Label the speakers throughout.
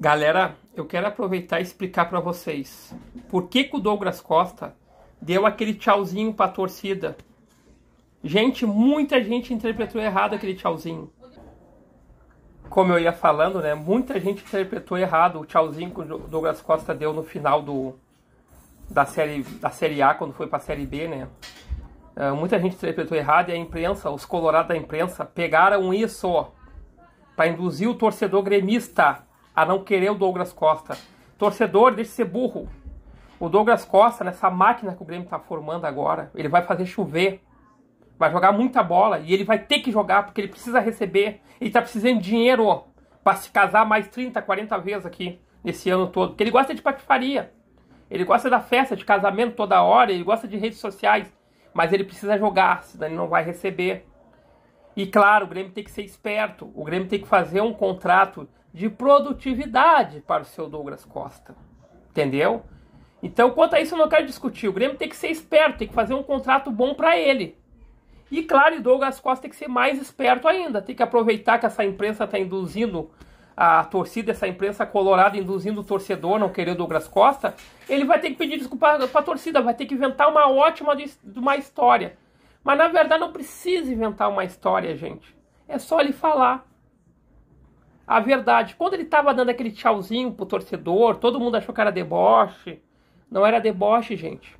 Speaker 1: Galera, eu quero aproveitar e explicar para vocês por que, que o Douglas Costa deu aquele tchauzinho para a torcida. Gente, muita gente interpretou errado aquele tchauzinho. Como eu ia falando, né? Muita gente interpretou errado o tchauzinho que o Douglas Costa deu no final do, da, série, da Série A, quando foi para a Série B, né? Uh, muita gente interpretou errado e a imprensa, os colorados da imprensa, pegaram isso para induzir o torcedor gremista a não querer o Douglas Costa. Torcedor, deixe ser burro. O Douglas Costa, nessa máquina que o Grêmio está formando agora, ele vai fazer chover. Vai jogar muita bola e ele vai ter que jogar porque ele precisa receber. Ele está precisando de dinheiro para se casar mais 30, 40 vezes aqui nesse ano todo. Porque ele gosta de patifaria. Ele gosta da festa de casamento toda hora, ele gosta de redes sociais. Mas ele precisa jogar, senão ele não vai receber. E claro, o Grêmio tem que ser esperto. O Grêmio tem que fazer um contrato de produtividade para o seu Douglas Costa. Entendeu? Então, quanto a isso, eu não quero discutir. O Grêmio tem que ser esperto, tem que fazer um contrato bom para ele. E claro, o Douglas Costa tem que ser mais esperto ainda. Tem que aproveitar que essa imprensa está induzindo a torcida, essa imprensa colorada induzindo o torcedor não querer o Douglas Costa. Ele vai ter que pedir desculpa para a torcida, vai ter que inventar uma ótima de, uma história. Mas na verdade não precisa inventar uma história, gente. É só ele falar a verdade. Quando ele tava dando aquele tchauzinho pro torcedor, todo mundo achou que era deboche. Não era deboche, gente.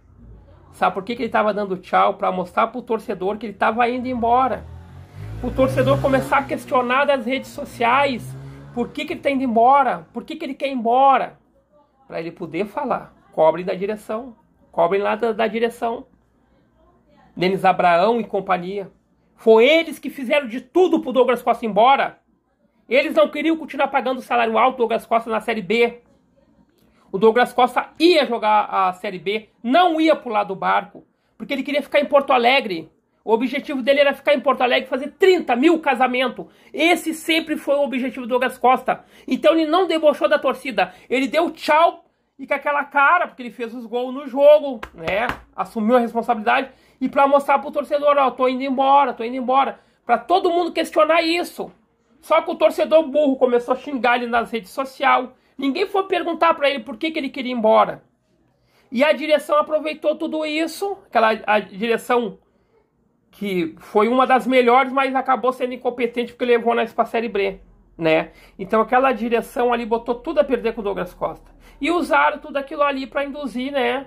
Speaker 1: Sabe por que, que ele tava dando tchau? Para mostrar pro torcedor que ele tava indo embora. O torcedor começar a questionar das redes sociais. Por que, que ele tá indo embora? Por que, que ele quer ir embora? Para ele poder falar. Cobrem da direção. Cobrem lá da, da direção. Denis Abraão e companhia. Foi eles que fizeram de tudo pro Douglas Costa ir embora. Eles não queriam continuar pagando o salário alto do Douglas Costa na Série B. O Douglas Costa ia jogar a Série B, não ia pular do barco, porque ele queria ficar em Porto Alegre. O objetivo dele era ficar em Porto Alegre e fazer 30 mil casamentos. Esse sempre foi o objetivo do Douglas Costa. Então ele não debochou da torcida. Ele deu tchau e com aquela cara, porque ele fez os gols no jogo, né? Assumiu a responsabilidade. E para mostrar pro torcedor, ó, oh, tô indo embora, tô indo embora. para todo mundo questionar isso. Só que o torcedor burro começou a xingar ele nas redes sociais. Ninguém foi perguntar para ele por que, que ele queria ir embora. E a direção aproveitou tudo isso, aquela a direção que foi uma das melhores, mas acabou sendo incompetente porque levou nós para a Série B, né? Então aquela direção ali botou tudo a perder com o Douglas Costa. E usaram tudo aquilo ali para induzir, né?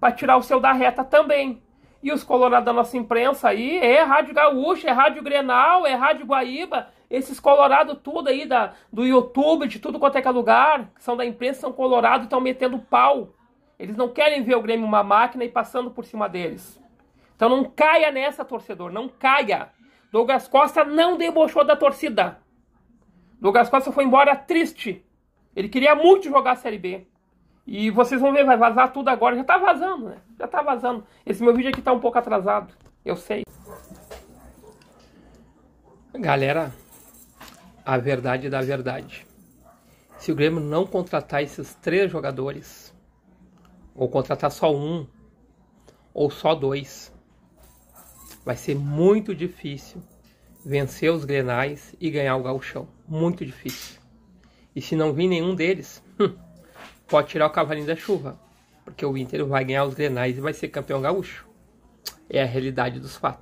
Speaker 1: Para tirar o seu da reta também. E os colorados da nossa imprensa aí, é Rádio Gaúcha, é Rádio Grenal, é Rádio Guaíba, esses colorados tudo aí da, do YouTube, de tudo quanto é que é lugar, que são da imprensa, são colorados, estão metendo pau. Eles não querem ver o Grêmio uma máquina e passando por cima deles. Então não caia nessa, torcedor, não caia. Douglas Costa não debochou da torcida. Douglas Costa foi embora triste. Ele queria muito jogar a Série B. E vocês vão ver, vai vazar tudo agora. Já tá vazando, né? Já tá vazando. Esse meu vídeo aqui tá um pouco atrasado. Eu sei. Galera, a verdade da verdade. Se o Grêmio não contratar esses três jogadores, ou contratar só um, ou só dois, vai ser muito difícil vencer os Grenais e ganhar o gauchão. Muito difícil. E se não vir nenhum deles... Hum, pode tirar o cavalinho da chuva, porque o Inter vai ganhar os Grenais e vai ser campeão gaúcho. É a realidade dos fatos.